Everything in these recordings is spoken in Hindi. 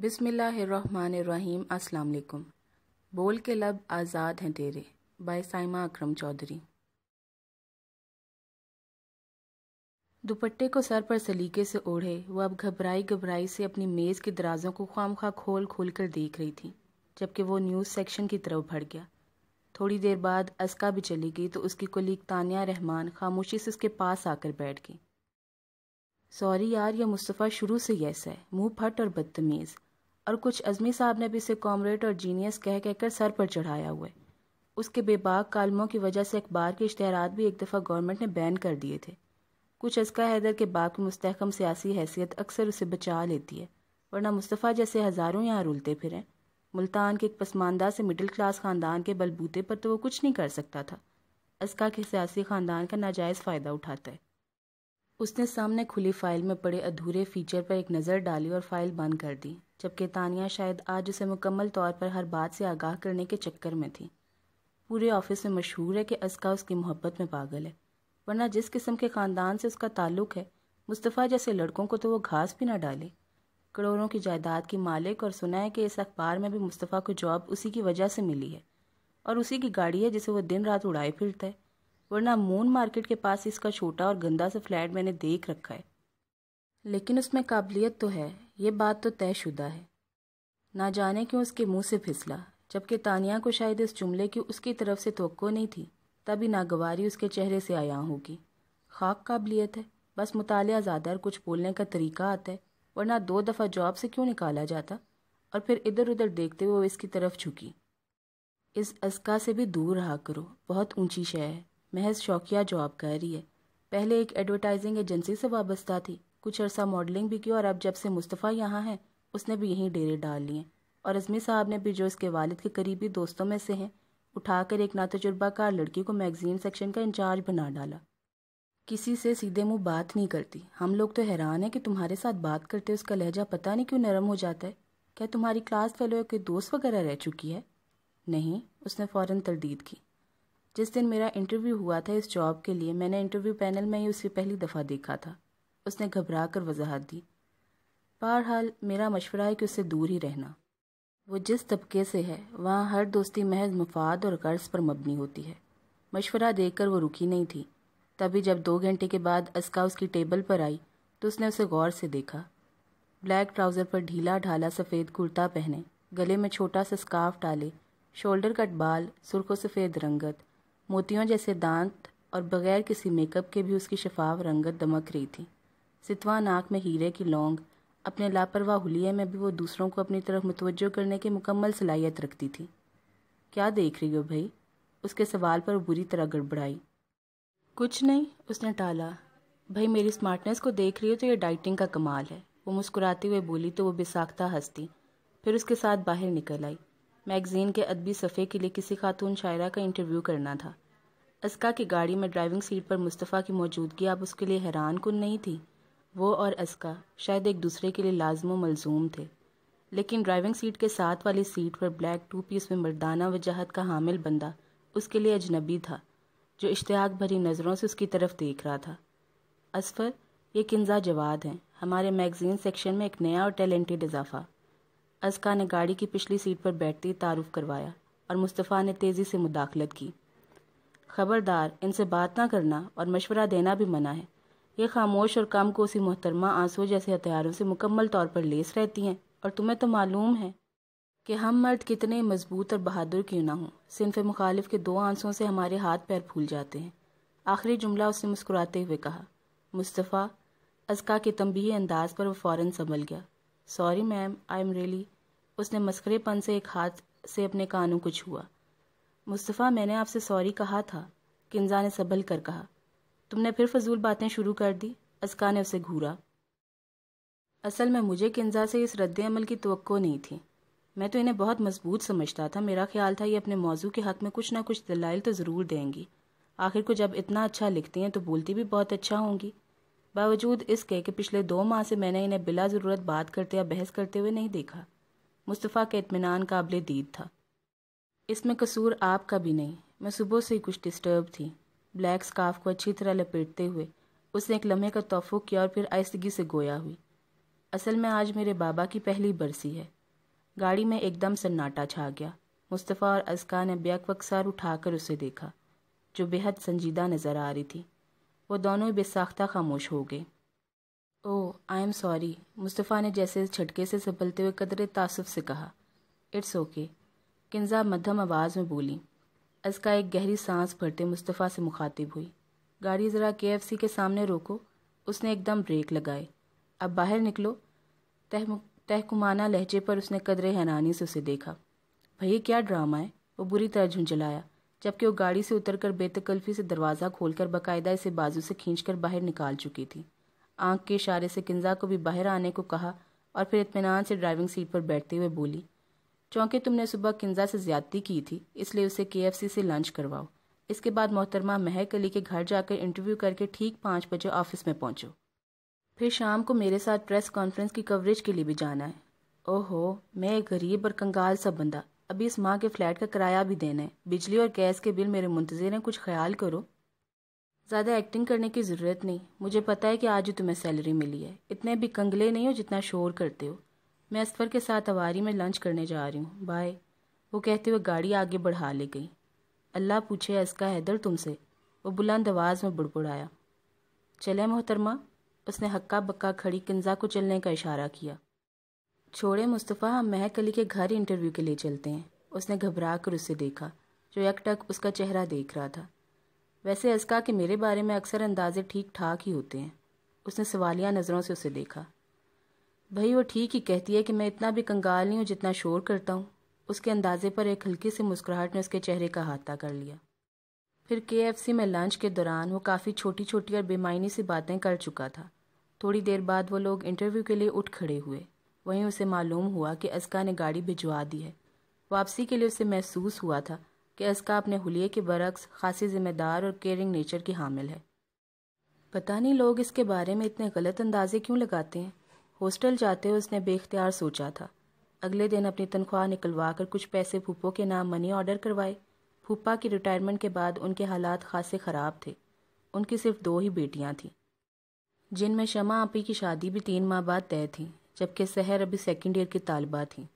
बिसमीम् अलकुम बोल के लब आज़ाद हैं तेरे बाय साइमा अकरम चौधरी दुपट्टे को सर पर सलीके से ओढ़े वह अब घबराई घबराई से अपनी मेज़ के दराजों को खाम खा खोल खोल कर देख रही थी जबकि वो न्यूज़ सेक्शन की तरफ भड़ गया थोड़ी देर बाद अस्का भी चली गई तो उसकी कोलीग तानिया रहमान खामोशी से उसके पास आकर बैठ गई सॉरी यार यह मुस्तफ़ा शुरू से ही ऐसा है मुंह फट और बदतमीज़ और कुछ अजमी साहब ने भी इसे कॉमरेड और जीनियस कह कहकर सर पर चढ़ाया हुआ है उसके बेबाक कालमों की वजह से अखबार के इश्तहार भी एक दफ़ा गवर्नमेंट ने बैन कर दिए थे कुछ अजका हैदर के बाप की मुस्तकम सियासी हैसियत अक्सर उसे बचा लेती है वरना मुस्तफ़ा जैसे हज़ारों यहाँ रुलते फिरें मुल्तान के एक पसमानदा से मिडिल क्लास ख़ानदान के बलबूते पर तो वो कुछ नहीं कर सकता था अजका के सियासी ख़ानदान का नाजायज़ फ़ायदा उठाता है उसने सामने खुली फाइल में पड़े अधूरे फीचर पर एक नज़र डाली और फाइल बंद कर दी जबकि तानिया शायद आज उसे मुकम्मल तौर पर हर बात से आगाह करने के चक्कर में थी पूरे ऑफिस में मशहूर है कि असका उसकी मोहब्बत में पागल है वरना जिस किस्म के ख़ानदान से उसका ताल्लुक है मुस्तफ़ा जैसे लड़कों को तो वो घास भी ना डाले करोड़ों की जायदाद की मालिक और सुना है कि इस अखबार में भी मुस्तफ़ा को जॉब उसी की वजह से मिली है और उसी की गाड़ी है जिसे वो दिन रात उड़ाए फिरता है वरना मून मार्केट के पास इसका छोटा और गंदा सा फ्लैट मैंने देख रखा है लेकिन उसमें काबिलियत तो है ये बात तो तयशुदा है ना जाने क्यों उसके मुंह से फिसला जबकि तानिया को शायद इस जुमले की उसकी तरफ से तो नहीं थी तभी नागवारी उसके चेहरे से आया होगी खाक काबिलियत है बस मुताल ज़्यादा कुछ बोलने का तरीका आता है वरना दो दफ़ा जॉब से क्यों निकाला जाता और फिर इधर उधर देखते हुए वो इसकी तरफ झुकी इस अस्का से भी दूर रहा करो बहुत ऊंची शय है महज शौकिया जॉब कर रही है पहले एक एडवर्टाइजिंग एजेंसी से वाबस्ता थी कुछ अरसा मॉडलिंग भी की और अब जब से मुस्तफ़ा यहाँ हैं उसने भी यहीं डेरे डाल लिए और अजमी साहब ने भी जो इसके वालिद के करीबी दोस्तों में से हैं उठाकर एक नातजुर्बाकार लड़की को मैगजीन सेक्शन का इंचार्ज बना डाला किसी से सीधे मुंह बात नहीं करती हम लोग तो हैरान हैं कि तुम्हारे साथ बात करते उसका लहजा पता नहीं क्यों नरम हो जाता है क्या तुम्हारी क्लास फेलो के दोस्त वगैरह रह चुकी है नहीं उसने फ़ौरन तरदीद की जिस दिन मेरा इंटरव्यू हुआ था इस जॉब के लिए मैंने इंटरव्यू पैनल में ही उसे पहली दफ़ा देखा था उसने घबरा कर वजाहत दी बहरहाल मेरा मशवरा है कि उससे दूर ही रहना वो जिस तबके से है वहाँ हर दोस्ती महज मफाद और कर्ज पर मबनी होती है मशवरा देकर वो रुकी नहीं थी तभी जब दो घंटे के बाद अस्का उसकी टेबल पर आई तो उसने उसे गौर से देखा ब्लैक ट्राउज़र पर ढीला ढाला सफ़ेद कुर्ता पहने गले में छोटा सा स्काफ डाले शोल्डर कट बाल सुरखों सफ़ेद रंगत मोतियों जैसे दांत और बगैर किसी मेकअप के भी उसकी शफाव रंगत दमक रही थी सितवा नाक में हीरे की लौंग अपने लापरवाह हुलिया में भी वो दूसरों को अपनी तरफ मुतवजो करने की मुकम्मल सलाहियत रखती थी क्या देख रही हो भाई उसके सवाल पर बुरी तरह गड़बड़ाई कुछ नहीं उसने टाला भाई मेरी स्मार्टनेस को देख रही हो तो ये डाइटिंग का कमाल है वो मुस्कुराते हुए बोली तो वो बेसाख्ता हंसती फिर उसके साथ बाहर निकल आई मैगज़ीन के अदबी सफ़े के लिए किसी खातून शायरा का इंटरव्यू करना था अस्का की गाड़ी में ड्राइविंग सीट पर मुस्तफ़ा की मौजूदगी अब उसके लिए हैरान कन नहीं थी वो और अस्का शायद एक दूसरे के लिए लाजम मलजूम थे लेकिन ड्राइविंग सीट के साथ वाली सीट पर ब्लैक टू पीस में मर्दाना वजाहत का हामिल बंदा उसके लिए अजनबी था जो इश्तियाक भरी नज़रों से उसकी तरफ देख रहा था असफर ये किन्जा जवाद हैं हमारे मैगज़ीन सेक्शन में एक नया और टैलेंटेड इजाफ़ा अजका ने गाड़ी की पिछली सीट पर बैठते ही तारुफ करवाया और मुस्तफ़ा ने तेज़ी से मुदाखलत की खबरदार इनसे बात ना करना और मशवरा देना भी मना है ये खामोश और काम को उसी मोहतरमा आंसू जैसे हथियारों से मुकम्मल तौर पर लेस रहती हैं और तुम्हें तो मालूम है कि हम मर्द कितने मजबूत और बहादुर क्यों ना हों सिनफ मुखालिफ के दो आंसुओं से हमारे हाथ पैर फूल जाते हैं आखिरी जुमला उसने मुस्कुराते हुए कहा मुस्तफ़ा अजका के तंबी अंदाज पर वह फ़ौर संभल गया sorry ma'am I am really उसने मस्करेपन से एक हाथ से अपने कानों को छुआ मुस्तफ़ा मैंने आपसे सॉरी कहा था किन्जा ने संभल कर कहा तुमने फिर फजूल बातें शुरू कर दी असका ने उसे घूरा असल में मुझे किन्जा से इस रद्द अमल की तो नहीं थी मैं तो इन्हें बहुत मजबूत समझता था मेरा ख्याल था ये अपने मौजू के हक में कुछ ना कुछ दलाइल तो ज़रूर देंगी आखिर को जब इतना अच्छा लिखती हैं तो बोलती भी बहुत अच्छा होंगी बावजूद इसके कि पिछले दो माह से मैंने इन्हें बिला ज़रूरत बात करते या बहस करते हुए नहीं देखा मुस्तफ़ा के इतमान काबिल दीद था इसमें कसूर आपका भी नहीं मैं सुबह से ही कुछ डिस्टर्ब थी ब्लैक स्काफ को अच्छी तरह लपेटते हुए उसने एक लम्हे का तोहफ़ किया और फिर आहिस्तगी से गोया हुई असल में आज मेरे बाबा की पहली बरसी है गाड़ी में एकदम सन्नाटा छा गया मुस्तफ़ा और अजका ने बेक वक्सार उठाकर उसे देखा जो बेहद संजीदा नज़र आ रही थी वो दोनों बेसाख्ता खामोश हो गए oh I am sorry Mustafa ने जैसे झटके से संभलते हुए कदर तासुफ से कहा इट्स ओके किन्जा मध्यम आवाज़ में बोली अजका एक गहरी सांस भरते मुस्तफ़ा से मुखातिब हुई गाड़ी ज़रा के एफ सी के सामने रोको उसने एकदम ब्रेक लगाए अब बाहर निकलो तह तहकुमाना लहजे पर उसने कदर हैरानी से उसे देखा भैया क्या ड्रामा है वो बुरी तरह झुंझलाया जबकि वो गाड़ी से उतरकर बेतकल्फी से दरवाज़ा खोलकर बाकायदा इसे बाजू से खींचकर बाहर निकाल चुकी थी आंख के इशारे से किन्जा को भी बाहर आने को कहा और फिर इतमान से ड्राइविंग सीट पर बैठते हुए बोली चौंकि तुमने सुबह किन्जा से ज्यादती की थी इसलिए उसे के से लंच करवाओ इसके बाद मोहतरमा महक अली के घर जाकर इंटरव्यू करके ठीक पाँच बजे ऑफिस में पहुंचो फिर शाम को मेरे साथ प्रेस कॉन्फ्रेंस की कवरेज के लिए भी जाना है ओहो मैं एक गरीब और कंगाल सा बंदा अभी इस माह के फ्लैट का किराया भी देना है बिजली और गैस के बिल मेरे मुंतजर हैं कुछ ख्याल करो ज़्यादा एक्टिंग करने की ज़रूरत नहीं मुझे पता है कि आज ही तुम्हें सैलरी मिली है इतने भी कंगले नहीं हो जितना शोर करते हो मैं असफर के साथ अवारी में लंच करने जा रही हूँ बाय वो कहते हुए गाड़ी आगे बढ़ा ले गई अल्लाह पूछे इसका हैदर तुमसे वो बुलंद आवाज़ में बुड़बुड़ाया चले मोहतरमा उसने हक्का बक्का खड़ी किन्जा को चलने का इशारा किया छोड़े मुस्तफ़ा हम महक अली के घर इंटरव्यू के लिए चलते हैं उसने घबरा कर उसे देखा जो एकटक उसका चेहरा देख रहा था वैसे असका के मेरे बारे में अक्सर अंदाजे ठीक ठाक ही होते हैं उसने सवालिया नज़रों से उसे देखा भाई वो ठीक ही कहती है कि मैं इतना भी कंगाल नहीं हूँ जितना शोर करता हूँ उसके अंदाजे पर एक हल्की सी मुस्कुराहट ने उसके चेहरे का हाथा कर लिया फिर के में लंच के दौरान वो काफ़ी छोटी छोटी और बेमायनी सी बातें कर चुका था थोड़ी देर बाद वो लोग इंटरव्यू के लिए उठ खड़े हुए वहीं उसे मालूम हुआ कि अस्का ने गाड़ी भिजवा दी है वापसी के लिए उसे महसूस हुआ था कि अस्का अपने हुलिये के बरक्स खासी जिम्मेदार और केयरिंग नेचर की हामिल है पता नहीं लोग इसके बारे में इतने गलत अंदाजे क्यों लगाते हैं हॉस्टल जाते हुए उसने बेख्तियार सोचा था अगले दिन अपनी तनख्वाह निकलवा कर कुछ पैसे फूपो के नाम मनी ऑर्डर करवाए फूपा की रिटायरमेंट के बाद उनके हालात खासे ख़राब थे उनकी सिर्फ दो ही बेटियां थीं जिनमें शमा आपी की शादी भी तीन माह बाद तय थी जबकि सहर अभी सेकेंड ईयर की तालबा थी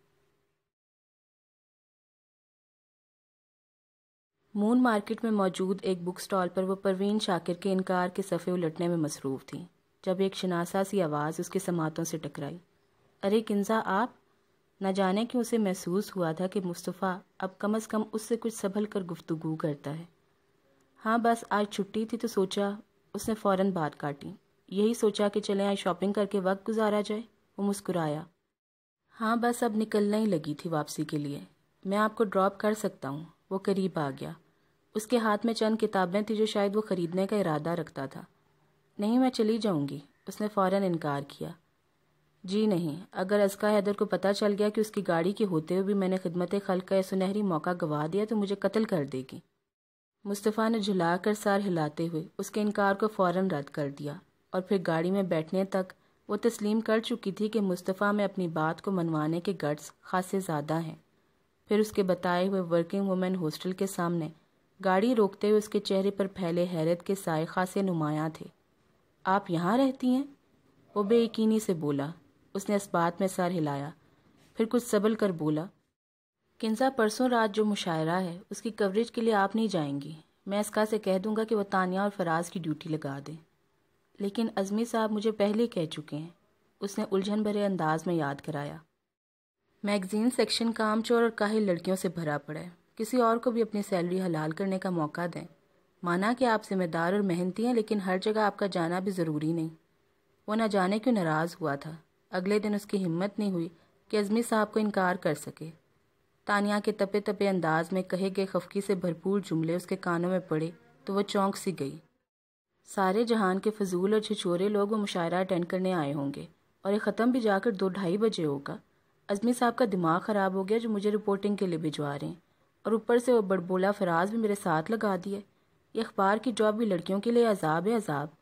मून मार्केट में मौजूद एक बुक स्टॉल पर वह परवीन शाकिर के इनकार के सफ़े उलटने में मसरूफ थी जब एक शनासा सी आवाज़ उसके समातों से टकराई अरे किन्जा आप न जाने कि उसे महसूस हुआ था कि मुस्तफ़ा अब कम अज़ कम उससे कुछ संभल कर गुफ्तगु करता है हाँ बस आज छुट्टी थी तो सोचा उसने फ़ौर बात काटी यही सोचा कि चले आज शॉपिंग करके वक्त गुजारा जाए वो मुस्कुराया हाँ बस अब निकलना ही लगी थी वापसी के लिए मैं आपको ड्रॉप कर सकता हूँ वो करीब आ गया उसके हाथ में चंद किताबें थी जो शायद वो ख़रीदने का इरादा रखता था नहीं मैं चली जाऊँगी उसने फ़ौरन इनकार किया जी नहीं अगर अजका हैदर को पता चल गया कि उसकी गाड़ी के होते हुए भी मैंने खिदमत खल का यह सुनहरी मौका गंवा दिया तो मुझे कत्ल कर देगी मुस्तफ़ा ने झुलाकर सार हिलाते हुए उसके इनकार को फ़ौरन रद्द कर दिया और फिर गाड़ी में बैठने तक वो तस्लीम कर चुकी थी कि मुस्तफ़ा में अपनी बात को मनवाने के गट्स खासे ज़्यादा हैं फिर उसके बताए हुए वर्किंग वुमेन हॉस्टल के सामने गाड़ी रोकते हुए उसके चेहरे पर फैले हैरत के साय खासे नुमायाँ थे आप यहाँ रहती हैं वो बेयकनी से बोला उसने इस बात में सर हिलाया फिर कुछ सबल कर बोला किन्सा परसों रात जो मुशायरा है उसकी कवरेज के लिए आप नहीं जाएंगी मैं इसका से कह दूंगा कि वह तानिया और फराज की ड्यूटी लगा दें लेकिन अजमी साहब मुझे पहले कह चुके हैं उसने उलझन भरे अंदाज में याद कराया मैगज़ीन सेक्शन कामचोर और काहे लड़कियों से भरा पड़ा है किसी और को भी अपनी सैलरी हलाल करने का मौका दें माना कि आप जिम्मेदार और मेहनती हैं लेकिन हर जगह आपका जाना भी ज़रूरी नहीं वो ना जाने क्यों नाराज़ हुआ था अगले दिन उसकी हिम्मत नहीं हुई कि अजमी साहब को इनकार कर सके तानिया के तपे तपे अंदाज में कहे गए खफकी से भरपूर जुमले उसके कानों में पड़े तो वह चौंक सी गई सारे जहान के फजूल और छिछोरे लोग वो मुशायरा अटेंड करने आए होंगे और ये ख़त्म भी जाकर दो ढाई बजे होगा अजमी साहब का दिमाग ख़राब हो गया जो मुझे रिपोर्टिंग के लिए भिजवा रहे हैं और ऊपर से वो बड़बोला फराज भी मेरे साथ लगा दिए ये अखबार की जॉब भी लड़कियों के लिए अजाब है अजाब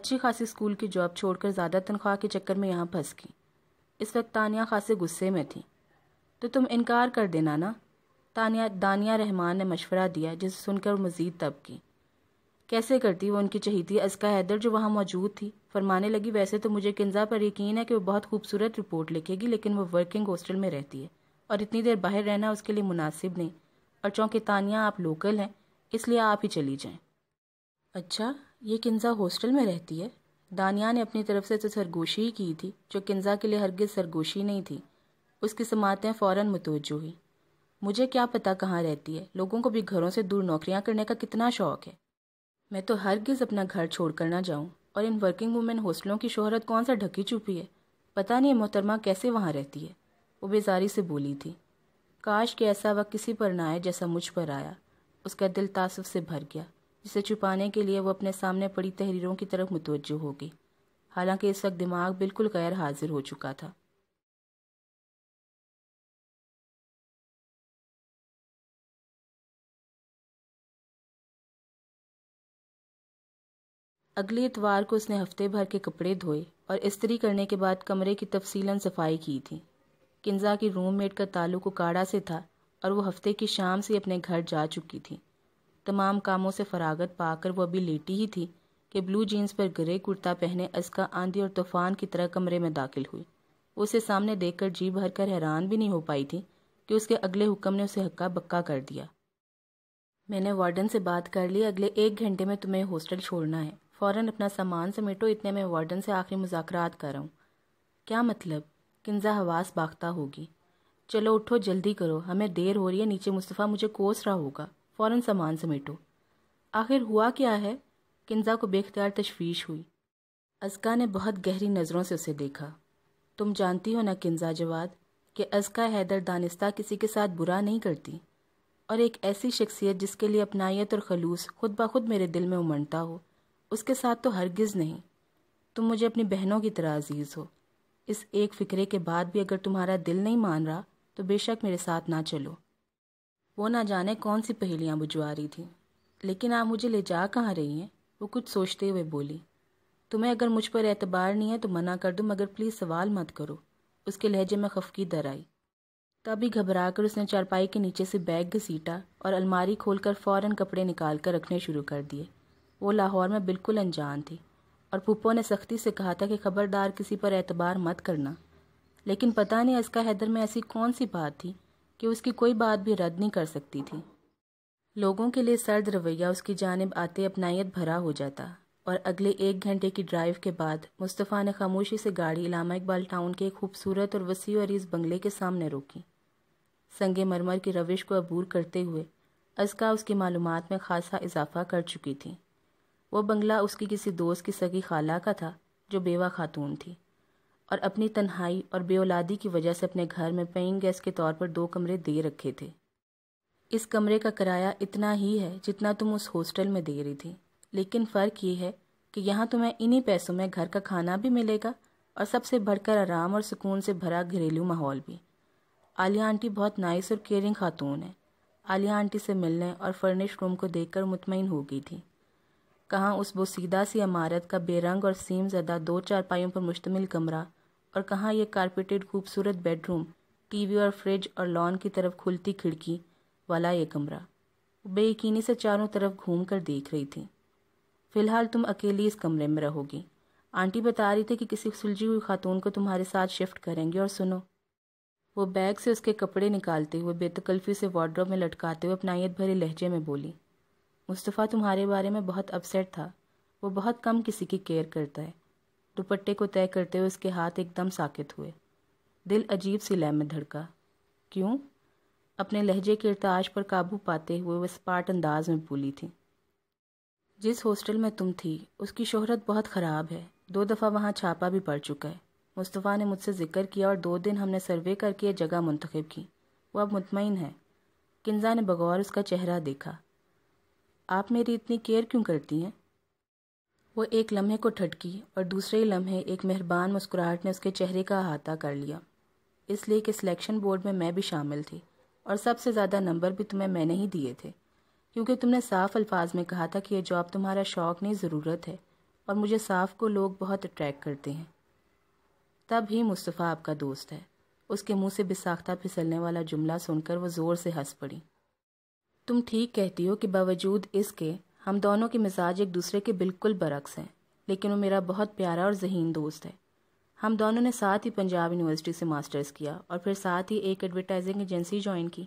अच्छी खासी स्कूल की जॉब छोड़कर ज़्यादा तनख्वाह के चक्कर में यहाँ फंस गई इस वक्त तानिया खासे गुस्से में थी तो तुम इनकार कर देना ना तानिया दानिया रहमान ने मशवरा दिया जिसे सुनकर मज़ीद तब की कैसे करती वो उनकी चहेती अजका हैदर जो वहाँ मौजूद थी फरमाने लगी वैसे तो मुझे किन्जा पर यकीन है कि वो बहुत खूबसूरत रिपोर्ट लिखेगी लेकिन वो वर्किंग हॉस्टल में रहती है और इतनी देर बाहर रहना उसके लिए मुनासिब नहीं और चौंकि तानिया आप लोकल हैं इसलिए आप ही चली जाएं अच्छा ये किन्जा हॉस्टल में रहती है दानिया ने अपनी तरफ से तो सरगोशी ही की थी जो किन्जा के लिए हरगिज सरगोशी नहीं थी उसकी समातें फ़ौर मुतवजो हुई मुझे क्या पता कहाँ रहती है लोगों को भी घरों से दूर नौकरियाँ करने का कितना शौक है मैं तो हर गिज़ अपना घर छोड़ कर ना जाऊँ और इन वर्किंग वुमेन हॉस्टलों की शोहरत कौन सा ढकी चुपी है पता नहीं मोहतरमा कैसे वहाँ रहती है वो बेजारी से बोली थी काश के ऐसा वक्त किसी पर ना आए जैसा मुझ पर आया उसका दिल तासुफ से भर गया जिसे छुपाने के लिए वो अपने सामने पड़ी तहरीरों की तरफ मुतवजह हो गई हालांकि इस वक्त दिमाग बिल्कुल गैर हाजिर हो चुका था अगले इतवार को उसने हफ्ते भर के कपड़े धोए और इस्तरी करने के बाद कमरे की तफसीला सफाई की थी किन्जा की रूममेट का ताल्लुक उकाड़ा से था और वो हफ्ते की शाम से अपने घर जा चुकी थी तमाम कामों से फरागत पाकर वो अभी लेटी ही थी कि ब्लू जीन्स पर ग्रे कुर्ता पहने अस्का आंधी और तूफान की तरह कमरे में दाखिल हुई उसे सामने देखकर जी भर कर हैरान भी नहीं हो पाई थी कि उसके अगले हुक्म ने उसे हक्का बक्का कर दिया मैंने वार्डन से बात कर ली अगले एक घंटे में तुम्हें हॉस्टल छोड़ना है फ़ौरन अपना सामान समेटो इतने में वार्डन से आखिरी मुजाकरात कर रहा हूँ क्या मतलब किन्जा हवास बाखता होगी चलो उठो जल्दी करो हमें देर हो रही है नीचे मुस्तफ़ा मुझे कोस रहा होगा फ़ौर सामान समेटो आखिर हुआ क्या है किन्जा को बेख्तियार तशवीश हुई अजका ने बहुत गहरी नज़रों से उसे देखा तुम जानती हो ना किन्जा जवाद कि अजका हैदर दानिस्ता किसी के साथ बुरा नहीं करती और एक ऐसी शख्सियत जिसके लिए अपनायत और खलूस खुद ब खुद मेरे दिल में उमड़ता हो उसके साथ तो हरगिज़ नहीं तुम मुझे अपनी बहनों की तरह अजीज़ हो इस एक फ़िक्रे के बाद भी अगर तुम्हारा दिल नहीं मान रहा तो बेशक मेरे साथ ना चलो वो ना जाने कौन सी पहेलियाँ बुझवा रही थी लेकिन आप मुझे ले जा कहाँ रही हैं वो कुछ सोचते हुए बोली तुम्हें अगर मुझ पर एतबार नहीं है तो मना कर दो मगर प्लीज़ सवाल मत करो उसके लहजे में खफकी दर आई तभी घबरा कर उसने चारपाई के नीचे से बैग घसीटा और अलमारी खोलकर फ़ौरन कपड़े निकाल कर रखने शुरू कर दिए वो लाहौर में बिल्कुल अनजान थी और पुप्पो ने सख्ती से कहा था कि खबरदार किसी पर एतबार मत करना लेकिन पता नहीं इसका हैदर में ऐसी कौन सी बात थी कि उसकी कोई बात भी रद्द नहीं कर सकती थी लोगों के लिए सर्द रवैया उसकी जानब आते अपनाइत भरा हो जाता और अगले एक घंटे की ड्राइव के बाद मुस्तफ़ा ने खामोशी से गाड़ी इलामा इकबाल टाउन के एक खूबसूरत और वसी और इस बंगले के सामने रोकी संग मरमर की रविश को अबूर करते हुए अजका उसकी मालूम में खासा इजाफा कर चुकी थी वह बंगला उसकी किसी दोस्त की सगी खाला का था जो बेवा खातून थी और अपनी तन्हाई और बेऔलादी की वजह से अपने घर में पेइंग गेस्ट के तौर पर दो कमरे दे रखे थे इस कमरे का किराया इतना ही है जितना तुम उस हॉस्टल में दे रही थी लेकिन फ़र्क ये है कि यहाँ तुम्हें इन्हीं पैसों में घर का खाना भी मिलेगा और सबसे बढ़कर आराम और सुकून से भरा घरेलू माहौल भी आलिया आंटी बहुत नाइस और केयरिंग खातून है आलिया आंटी से मिलने और फर्निश रूम को देखकर मुतमिन हो गई थी कहाँ उस बोसीदा सी इमारत का बेरंग और सीम जदा दो चार पाइयों पर मुश्तमिल कमरा और कहाँ ये कारपेटेड खूबसूरत बेडरूम टीवी और फ्रिज और लॉन की तरफ खुलती खिड़की वाला ये कमरा बेयकीनी से चारों तरफ घूम कर देख रही थी फिलहाल तुम अकेली इस कमरे में रहोगी आंटी बता रही थी कि किसी सुलझी हुई खातून को तुम्हारे साथ शिफ्ट करेंगे और सुनो वो बैग से उसके कपड़े निकालते हुए बेतकल्फी से वार्ड्रोब में लटकाते हुए अपनाइत भरे लहजे में बोली मुस्तफ़ा तुम्हारे बारे में बहुत अपसेट था वो बहुत कम किसी की केयर करता है दुपट्टे को तय करते हुए उसके हाथ एकदम साकित हुए दिल अजीब सी लय में धड़का क्यों अपने लहजे के इरताज पर काबू पाते हुए वह स्पाट अंदाज में बोली थी जिस हॉस्टल में तुम थी उसकी शोहरत बहुत ख़राब है दो दफ़ा वहाँ छापा भी पड़ चुका है मुस्तफ़ा ने मुझसे जिक्र किया और दो दिन हमने सर्वे करके जगह मुंतखब की वह अब मुतमिन है किन्जा ने बगौर उसका चेहरा देखा आप मेरी इतनी केयर क्यों करती हैं वो एक लम्हे को ठटकी और दूसरे ही लम्हे एक मेहरबान मुस्कुराहट ने उसके चेहरे का अहाता कर लिया इसलिए कि सिलेक्शन बोर्ड में मैं भी शामिल थी और सबसे ज़्यादा नंबर भी तुम्हें मैंने ही दिए थे क्योंकि तुमने साफ अल्फाज में कहा था कि यह जॉब तुम्हारा शौक़ नहीं ज़रूरत है और मुझे साफ को लोग बहुत अट्रैक्ट करते हैं तब ही मुस्तफ़ा आपका दोस्त है उसके मुंह से बिसाख्ता फिसलने वाला जुमला सुनकर वो ज़ोर से हंस पड़ी तुम ठीक कहती हो कि बावजूद इसके हम दोनों के मिजाज एक दूसरे के बिल्कुल बरक्स हैं लेकिन वो मेरा बहुत प्यारा और जहीन दोस्त है हम दोनों ने साथ ही पंजाब यूनिवर्सिटी से मास्टर्स किया और फिर साथ ही एक एडवर्टाइजिंग एजेंसी ज्वाइन की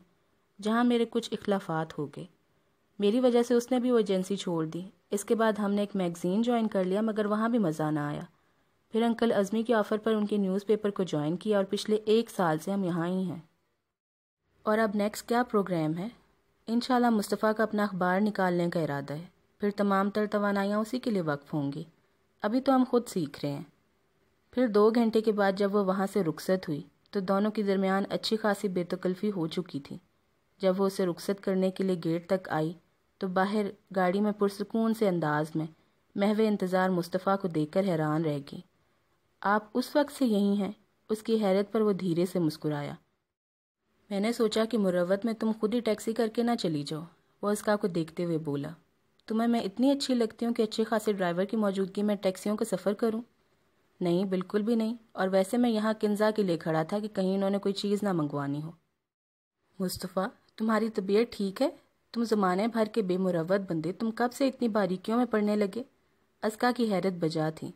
जहाँ मेरे कुछ इखलाफात हो गए मेरी वजह से उसने भी वो एजेंसी छोड़ दी इसके बाद हमने एक मैगज़ीन ज्वाइन कर लिया मगर वहाँ भी मज़ा ना आया फिर अंकल अजमी के ऑफ़र पर उनके न्यूज़पेपर को ज्वाइन किया और पिछले एक साल से हम यहाँ ही हैं और अब नेक्स्ट क्या प्रोग्राम है इन मुस्तफ़ा का अपना अखबार निकालने का इरादा है फिर तमाम तर तोानाइयाँ उसी के लिए वक्फ होंगी अभी तो हम खुद सीख रहे हैं फिर दो घंटे के बाद जब वह वहाँ से रुखसत हुई तो दोनों के दरमियान अच्छी खासी बेतकल्फ़ी हो चुकी थी जब वह उसे रुखसत करने के लिए गेट तक आई तो बाहर गाड़ी में पुरसकून से अंदाज में महवे इंतज़ार मुस्तफ़ा को देखकर हैरान रह गई आप उस वक्त से यहीं हैं उसकी हैरत पर वो धीरे से मुस्कुराया मैंने सोचा कि मुरवत में तुम खुद ही टैक्सी करके ना चली जाओ वो इसका को देखते हुए बोला तुम्हें मैं इतनी अच्छी लगती हूँ कि अच्छे खासे ड्राइवर की मौजूदगी में टैक्सियों का सफ़र करूँ नहीं बिल्कुल भी नहीं और वैसे मैं यहाँ किन्जा के लिए खड़ा था कि कहीं उन्होंने कोई चीज़ ना मंगवानी हो मुस्तफ़ा तुम्हारी तबीयत ठीक है तुम ज़माने भर के बेमुरवत बंदे तुम कब से इतनी बारीकियों में पड़ने लगे असका की हैरत बजा थी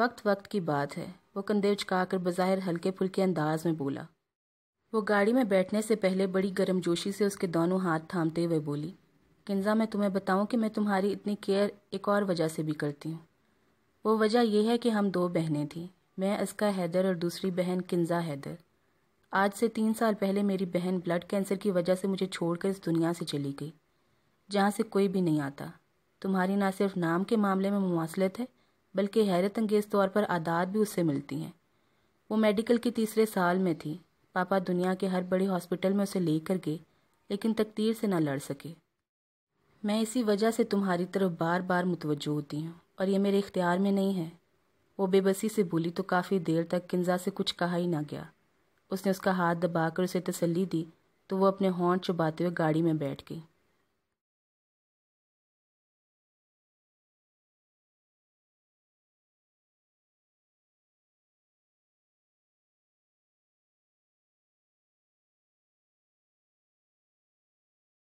वक्त वक्त की बात है वो कंधे उचका कर बाहिर हल्के फुल्के अंदाज में बोला वो गाड़ी में बैठने से पहले बड़ी गर्मजोशी से उसके दोनों हाथ थामते हुए बोली किन्जा मैं तुम्हें बताऊं कि मैं तुम्हारी इतनी केयर एक और वजह से भी करती हूँ वो वजह यह है कि हम दो बहनें थीं मैं इसका हैदर और दूसरी बहन किन्जा हैदर आज से तीन साल पहले मेरी बहन ब्लड कैंसर की वजह से मुझे छोड़कर इस दुनिया से चली गई जहाँ से कोई भी नहीं आता तुम्हारी ना सिर्फ नाम के मामले में मुासलत है बल्कि हैरत अंगेज़ तौर पर आदात भी उससे मिलती हैं वो मेडिकल के तीसरे साल में थी पापा दुनिया के हर बड़े हॉस्पिटल में उसे लेकर गए लेकिन तकदीर से ना लड़ सके मैं इसी वजह से तुम्हारी तरफ बार बार मुतवजो होती हूँ और ये मेरे इख्तियार में नहीं है वो बेबसी से बोली तो काफ़ी देर तक किन्जा से कुछ कहा ही ना गया उसने उसका हाथ दबाकर उसे तसल्ली दी तो वो अपने हॉर्न चुबाते हुए गाड़ी में बैठ गई